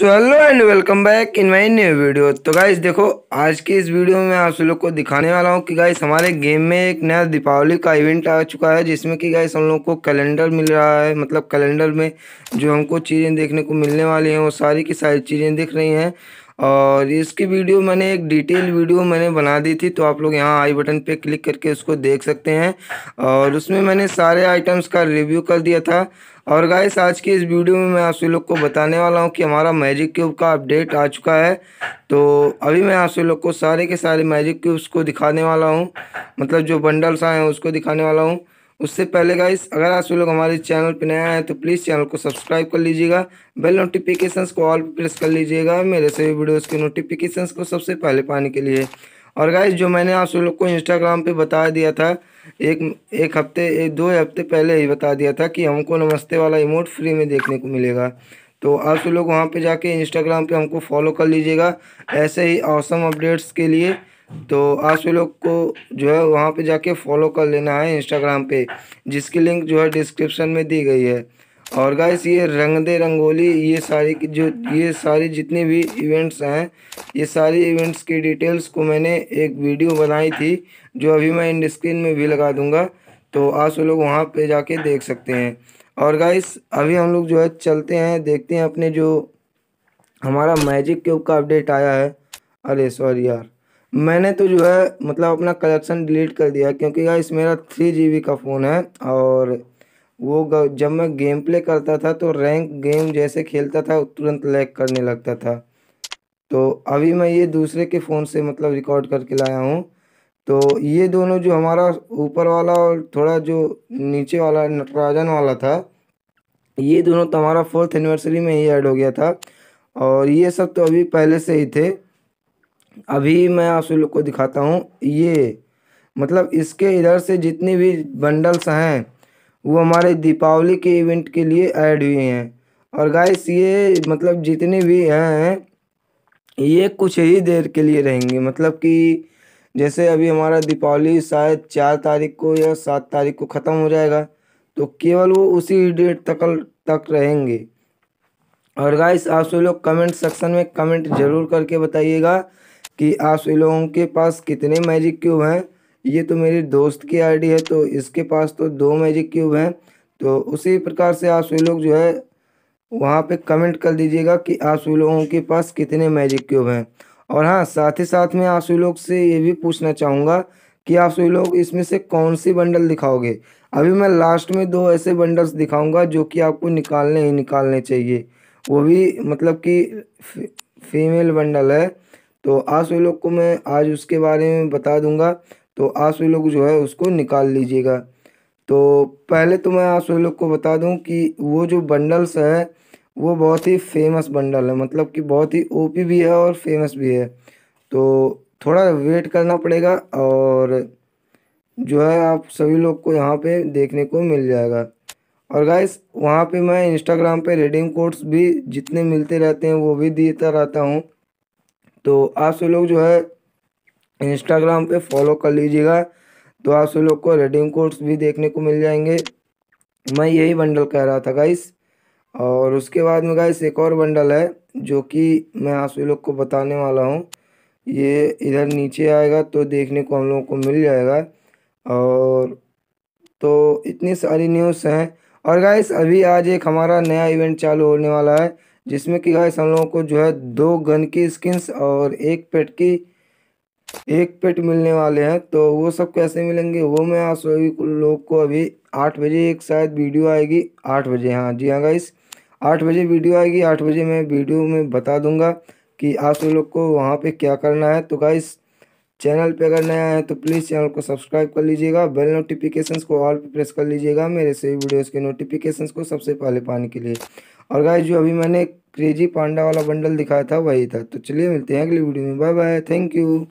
so hello and welcome back in my new video तो guys देखो आज की इस वीडियो में आप लोग को दिखाने वाला हूँ कि गाइस हमारे गेम में एक नया दीपावली का इवेंट आ चुका है जिसमें कि गाइस हम लोग को कैलेंडर मिल रहा है मतलब कैलेंडर में जो हमको चीज़ें देखने को मिलने वाली हैं वो सारी की सारी चीज़ें दिख रही हैं और इसकी वीडियो मैंने एक डिटेल वीडियो मैंने बना दी थी तो आप लोग यहाँ आई बटन पे क्लिक करके उसको देख सकते हैं और उसमें मैंने सारे आइटम्स का रिव्यू कर दिया था और गाइस आज की इस वीडियो में मैं आप सभी लोग को बताने वाला हूँ कि हमारा मैजिक क्यूब का अपडेट आ चुका है तो अभी मैं आप सभी लोग को सारे के सारे मैजिक क्यूब्स को दिखाने वाला हूँ मतलब जो बंडल्स आए हैं उसको दिखाने वाला हूँ उससे पहले गाइस अगर आप लोग हमारे चैनल पर नया है तो प्लीज़ चैनल को सब्सक्राइब कर लीजिएगा बेल नोटिफिकेशंस को ऑल प्रेस कर लीजिएगा मेरे सभी वीडियोस के नोटिफिकेशंस को सबसे पहले पाने के लिए और गाइस जो मैंने आप लोग को इंस्टाग्राम पे बता दिया था एक एक हफ्ते एक दो हफ्ते पहले ही बता दिया था कि हमको नमस्ते वाला इमोट फ्री में देखने को मिलेगा तो आप लोग वहाँ पर जाके इंस्टाग्राम पर हमको फॉलो कर लीजिएगा ऐसे ही औसम अपडेट्स के लिए तो आप सभी लोग को जो है वहाँ पे जाके फॉलो कर लेना है इंस्टाग्राम पे जिसकी लिंक जो है डिस्क्रिप्शन में दी गई है और गाइस ये रंग दे रंगोली ये सारी जो ये सारी जितनी भी इवेंट्स हैं ये सारी इवेंट्स की डिटेल्स को मैंने एक वीडियो बनाई थी जो अभी मैं इन स्क्रीन में भी लगा दूंगा तो आप सभी लोग वहाँ पे जाके देख सकते हैं और गाइस अभी हम लोग जो है चलते हैं देखते हैं अपने जो हमारा मैजिक क्यूब का अपडेट आया है अरे सॉरी यार मैंने तो जो है मतलब अपना कलेक्शन डिलीट कर दिया क्योंकि गाइस मेरा थ्री जी का फ़ोन है और वो जब मैं गेम प्ले करता था तो रैंक गेम जैसे खेलता था तुरंत लैग करने लगता था तो अभी मैं ये दूसरे के फ़ोन से मतलब रिकॉर्ड करके लाया हूँ तो ये दोनों जो हमारा ऊपर वाला और थोड़ा जो नीचे वाला नटराजन वाला था ये दोनों तो हमारा फोर्थ एनिवर्सरी में ही ऐड हो गया था और ये सब तो अभी पहले से ही थे अभी मैं आप सभी लोग को दिखाता हूँ ये मतलब इसके इधर से जितने भी बंडल्स हैं वो हमारे दीपावली के इवेंट के लिए ऐड हुए हैं और गाइस ये मतलब जितने भी हैं ये कुछ ही देर के लिए रहेंगे मतलब कि जैसे अभी हमारा दीपावली शायद चार तारीख को या सात तारीख को ख़त्म हो जाएगा तो केवल वो उसी डेट तक तक रहेंगे और गाइस आप सब लोग कमेंट सेक्शन में कमेंट ज़रूर करके बताइएगा कि आप सभी लोगों के पास कितने मैजिक क्यूब हैं ये तो मेरे दोस्त की आईडी है तो इसके पास तो दो मैजिक क्यूब हैं तो उसी प्रकार से आप सभी लोग जो है वहाँ पे कमेंट कर दीजिएगा कि आप सभी लोगों के पास कितने मैजिक क्यूब हैं और हाँ साथ ही साथ में आप सभी लोग से ये भी पूछना चाहूँगा कि आप सभी लोग इसमें से कौन सी बंडल दिखाओगे अभी मैं लास्ट में दो ऐसे बंडल्स दिखाऊंगा जो कि आपको निकालने ही निकालने चाहिए वो भी मतलब कि फीमेल बंडल है तो आज सभी लोग को मैं आज उसके बारे में बता दूंगा तो आज सभी लोग जो है उसको निकाल लीजिएगा तो पहले तो मैं आज सभी लोग को बता दूं कि वो जो बंडल्स है वो बहुत ही फेमस बंडल है मतलब कि बहुत ही ओपी भी है और फेमस भी है तो थोड़ा वेट करना पड़ेगा और जो है आप सभी लोग को यहाँ पे देखने को मिल जाएगा और गाइस वहाँ पे मैं इंस्टाग्राम पे रेडिंग कोड्स भी जितने मिलते रहते हैं वो भी देता रहता हूँ तो आप सब लोग जो है इंस्टाग्राम पे फॉलो कर लीजिएगा तो आप सब लोग को रेडीम कोड्स भी देखने को मिल जाएंगे मैं यही बंडल कह रहा था गाइस और उसके बाद में गाइस एक और बंडल है जो कि मैं आप सभी लोग को बताने वाला हूँ ये इधर नीचे आएगा तो देखने को हम लोगों को मिल जाएगा और तो इतनी सारी न्यूज़ हैं और गाइस अभी आज एक हमारा नया इवेंट चालू होने वाला है जिसमें कि गाइस हम लोगों को जो है दो गन की स्किन्स और एक पेट की एक पेट मिलने वाले हैं तो वो सब कैसे मिलेंगे वो मैं आप सभी लोग को अभी आठ बजे एक शायद वीडियो आएगी आठ बजे हाँ जी हाँ गाइस आठ बजे वीडियो आएगी आठ बजे मैं वीडियो में बता दूंगा कि आप सभी लोग को वहाँ पे क्या करना है तो गाइस चैनल पे अगर नया है तो प्लीज़ चैनल को सब्सक्राइब कर लीजिएगा बेल नोटिफिकेशंस को ऑल पे प्रेस कर लीजिएगा मेरे सभी वीडियोस के नोटिफिकेशंस को सबसे पहले पाने के लिए और गाइस जो अभी मैंने क्रेजी पांडा वाला बंडल दिखाया था वही था तो चलिए मिलते हैं अगली वीडियो में बाय बाय थैंक यू